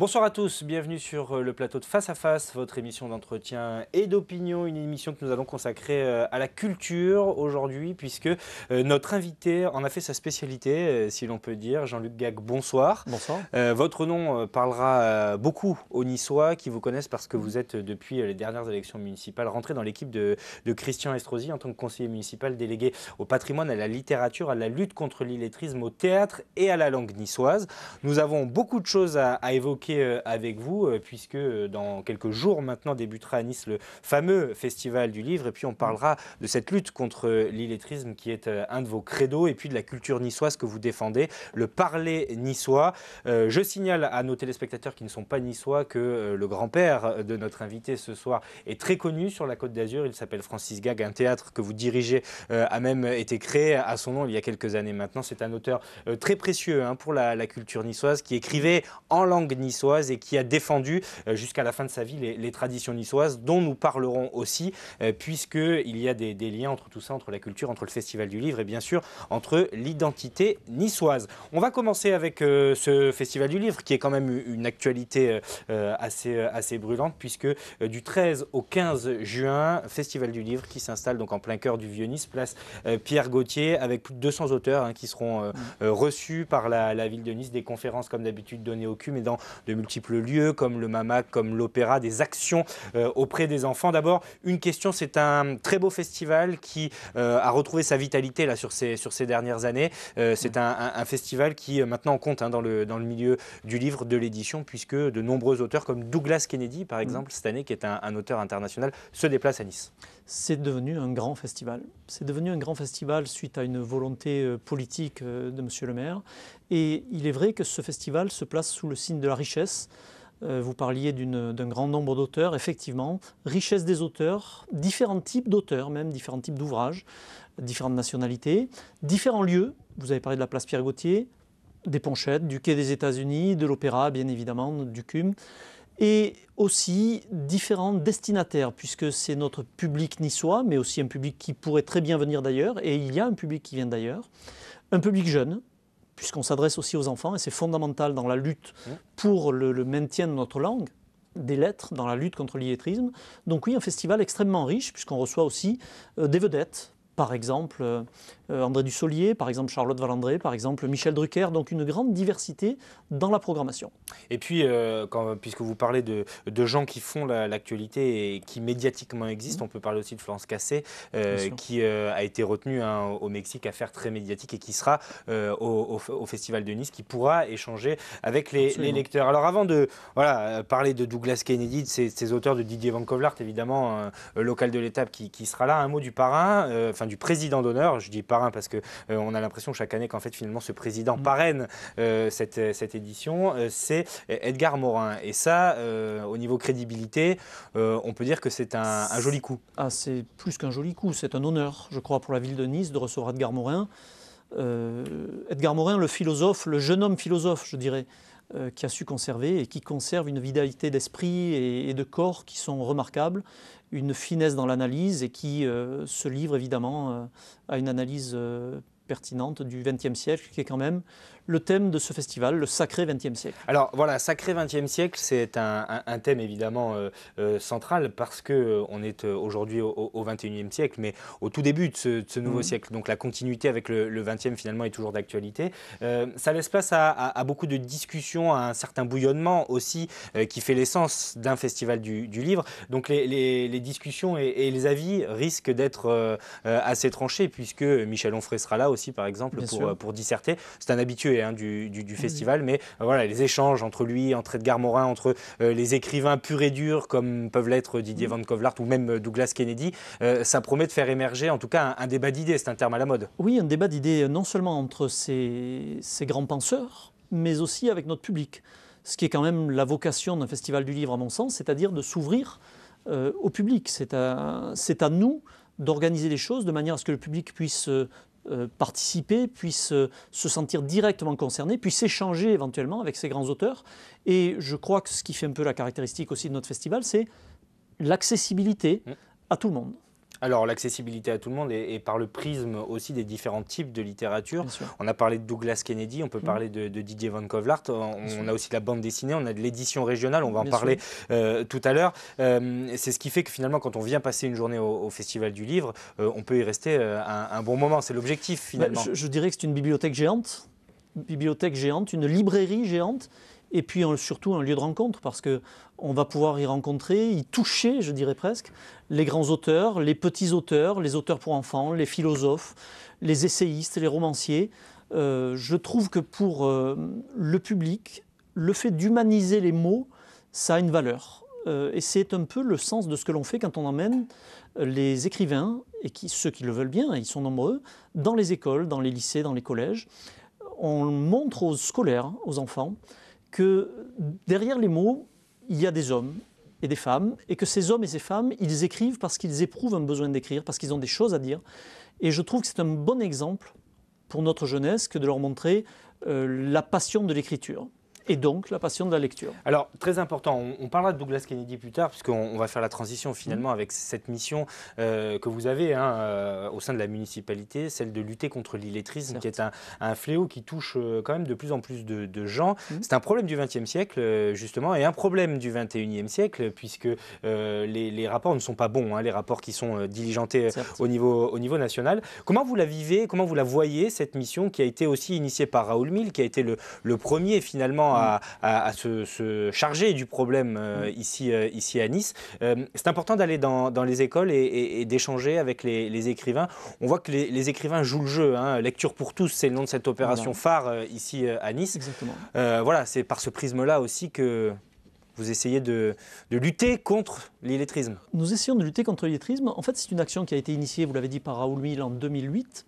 Bonsoir à tous, bienvenue sur euh, le plateau de Face à Face, votre émission d'entretien et d'opinion, une émission que nous allons consacrer euh, à la culture aujourd'hui, puisque euh, notre invité en a fait sa spécialité, si l'on peut dire. Jean-Luc Gag, bonsoir. Bonsoir. Votre nom parlera beaucoup aux Niçois qui vous connaissent parce que vous êtes, depuis les dernières élections municipales, rentré dans l'équipe de, Christian Estrosi en tant que conseiller municipal délégué au patrimoine, à la littérature, à la lutte contre l'illettrisme, au théâtre et à la langue niçoise. Nous avons beaucoup de choses à évoquer euh, avec vous, euh, puisque euh, dans quelques jours maintenant débutera à Nice le fameux festival du livre, et puis on parlera de cette lutte contre l'illettrisme qui est un de vos credos, et puis de la culture niçoise que vous défendez, le parler niçois. je signale à nos téléspectateurs qui ne sont pas niçois que le grand-père de notre invité ce soir est très connu sur la Côte d'Azur, il s'appelle Francis Gag, un théâtre que vous dirigez a même été créé à son nom il y a quelques années maintenant. C'est un auteur très précieux hein, pour la, culture niçoise qui écrivait en langue niçoise et qui a défendu euh, jusqu'à la fin de sa vie les, traditions niçoises, dont nous parlerons aussi, euh, puisqu'il y a des, liens entre tout ça, entre la culture, entre le Festival du Livre et bien sûr entre l'identité niçoise. On va commencer avec euh, ce Festival du Livre, qui est quand même une actualité assez, assez brûlante, puisque du 13 au 15 juin, Festival du Livre qui s'installe donc en plein cœur du vieux Nice, place Pierre Gauthier, avec plus de 200 auteurs hein, qui seront mmh. reçus par la, la, ville de Nice, des conférences comme d'habitude données au cul et dans de multiples lieux comme le MAMA, comme l'Opéra, des actions euh, auprès des enfants. D'abord, une question, c'est un très beau festival qui euh, a retrouvé sa vitalité là, sur, ces, dernières années. Euh, c'est un, festival qui maintenant compte hein, dans, le, milieu du livre, de l'édition, puisque de nombreux auteurs comme Douglas Kennedy, par mm. exemple, cette année, qui est un, un auteur international, se déplacent à Nice. C'est devenu un grand festival c'est devenu un grand festival suite à une volonté euh, politique euh, de M. le maire. Et il est vrai que ce festival se place sous le signe de la richesse. Euh, vous parliez d'un grand nombre d'auteurs, effectivement. Richesse des auteurs, différents types d'auteurs, même différents types d'ouvrages, différentes nationalités, différents lieux. Vous avez parlé de la place Pierre-Gautier, des Ponchettes, du Quai des États-Unis, de l'Opéra, bien évidemment, du CUM et aussi différents destinataires, puisque c'est notre public niçois, mais aussi un public qui pourrait très bien venir d'ailleurs, et il y a un public qui vient d'ailleurs, un public jeune, puisqu'on s'adresse aussi aux enfants, et c'est fondamental dans la lutte mmh. pour le, maintien de notre langue, des lettres, dans la lutte contre l'illettrisme. Donc oui, un festival extrêmement riche, puisqu'on reçoit aussi euh, des vedettes, par exemple euh, euh, André Dussolier, par exemple Charlotte Valandré, par exemple Michel Drucker, donc une grande diversité dans la programmation. Et puis, euh, quand, puisque vous parlez de, de gens qui font l'actualité et qui médiatiquement existent, mm. on peut parler aussi de Florence Cassé, euh, qui a été retenue hein, au Mexique, affaire très médiatique, et qui sera au, au, Festival de Nice, qui pourra échanger avec les, lecteurs. Alors avant de voilà, parler de Douglas Kennedy, de ses, auteurs, de Didier Van Kovlart, évidemment, hein, local de l'étape qui, qui, sera là, un mot du parrain, enfin du président d'honneur, je dis pas parce qu'on euh, a l'impression chaque année qu'en fait, finalement, ce président mm. parraine euh, euh, cette, édition, c'est Edgar Morin. Et ça, au niveau crédibilité, on peut dire que c'est un, joli coup. Ah, c'est plus qu'un joli coup, c'est un honneur, je crois, pour la ville de Nice de recevoir Edgar Morin. Edgar Morin, le philosophe, le jeune homme philosophe, je dirais, euh, qui a su conserver et qui conserve une vitalité d'esprit et, de corps qui sont remarquables, une finesse dans l'analyse et qui euh, se livre évidemment euh, à une analyse pertinente du XXe siècle, qui est quand même le thème de ce festival, le sacré 20e siècle. Alors voilà, sacré 20e siècle, c'est un, thème évidemment euh, euh, central parce qu'on euh, est aujourd'hui au, XXIe 21e siècle, mais au tout début de ce, nouveau mmh. siècle. Donc la continuité avec le, le 20e finalement est toujours d'actualité. ça laisse place à, beaucoup de discussions, à un certain bouillonnement aussi qui fait l'essence d'un festival du, livre. Donc les, discussions et, les avis risquent d'être assez tranchés puisque Michel Onfray sera là aussi par exemple pour, pour, disserter. C'est un habitué Hein, du, festival, mais euh, voilà, les échanges entre lui, entre Edgar Morin, entre euh, les écrivains purs et durs, comme peuvent l'être Didier mm. Van Kovlart ou même euh, Douglas Kennedy, ça promet de faire émerger en tout cas un, débat d'idées, c'est un terme à la mode. Oui, un débat d'idées non seulement entre ces, grands penseurs, mais aussi avec notre public, ce qui est quand même la vocation d'un festival du livre à mon sens, c'est-à-dire de s'ouvrir au public. C'est à, à, nous d'organiser les choses de manière à ce que le public puisse euh, participer, puissent euh, se sentir directement concerné puissent échanger éventuellement avec ces grands auteurs. Et je crois que ce qui fait un peu la caractéristique aussi de notre festival, c'est l'accessibilité mmh. à tout le monde alors l'accessibilité à tout le monde et, par le prisme aussi des différents types de littérature. On a parlé de Douglas Kennedy, on peut mm. parler de, Didier Van Kovlart, on, a aussi de la bande dessinée, on a de l'édition régionale, on va en parler euh, tout à l'heure. Euh, c'est ce qui fait que finalement quand on vient passer une journée au, Festival du Livre, euh, on peut y rester un, un, bon moment, c'est l'objectif bah, finalement. je, dirais que c'est une bibliothèque géante, bibliothèque géante, une librairie géante et puis surtout un lieu de rencontre parce que on va pouvoir y rencontrer, y toucher, je dirais presque, les grands auteurs, les petits auteurs, les auteurs pour enfants, les philosophes, les essayistes, les romanciers. Euh, je trouve que pour euh, le public, le fait d'humaniser les mots, ça a une valeur. Euh, et c'est un peu le sens de ce que l'on fait quand on emmène les écrivains, et ceux qui le veulent bien, ils sont nombreux, dans les écoles, dans les lycées, dans les collèges. On montre aux scolaires, aux enfants, que derrière les mots, il y a des hommes et des femmes, et que ces hommes et ces femmes, ils écrivent parce qu'ils éprouvent un besoin d'écrire, parce qu'ils ont des choses à dire. Et je trouve que c'est un bon exemple pour notre jeunesse que de leur montrer euh, la passion de l'écriture et donc la passion de la lecture. Alors, très important, on, parlera de Douglas Kennedy plus tard, puisqu'on va faire la transition finalement mm. avec cette mission euh, que vous avez hein, euh, au sein de la municipalité, celle de lutter contre l'illettrisme, qui est un, fléau qui touche euh, quand même de plus en plus de, gens. Mm. C'est un problème du XXe siècle, justement, et un problème du XXIe siècle, puisque les, rapports ne sont pas bons, hein, les rapports qui sont diligentés au niveau, au niveau national. Comment vous la vivez, comment vous la voyez, cette mission qui a été aussi initiée par Raoul Mille, qui a été le, le premier finalement Mmh. à, se, charger du problème euh, mmh. ici, euh, ici à Nice. Euh, c'est important d'aller dans, les écoles et, d'échanger avec les, écrivains. On voit que les, écrivains jouent le jeu. Hein. Lecture pour tous, c'est le nom de cette opération phare ici à Nice. Exactement. voilà, c'est par ce prisme-là aussi que vous essayez de, lutter contre l'illettrisme. Nous essayons de lutter contre l'illettrisme. En fait, c'est une action qui a été initiée, vous l'avez dit, par Raoul Mille en 2008.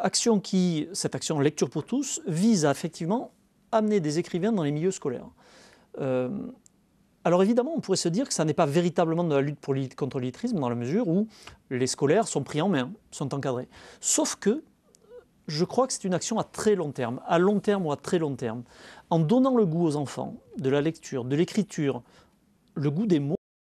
action qui, cette action Lecture pour tous, vise à effectivement amener des écrivains dans les milieux scolaires. Euh, alors évidemment, on pourrait se dire que ça n'est pas véritablement de la lutte contre l'illettrisme dans la mesure où les scolaires sont pris en main, sont encadrés. Sauf que je crois que c'est une action à très long terme, à long terme ou à très long terme. En donnant le goût aux enfants de la lecture, de l'écriture, le goût des mots,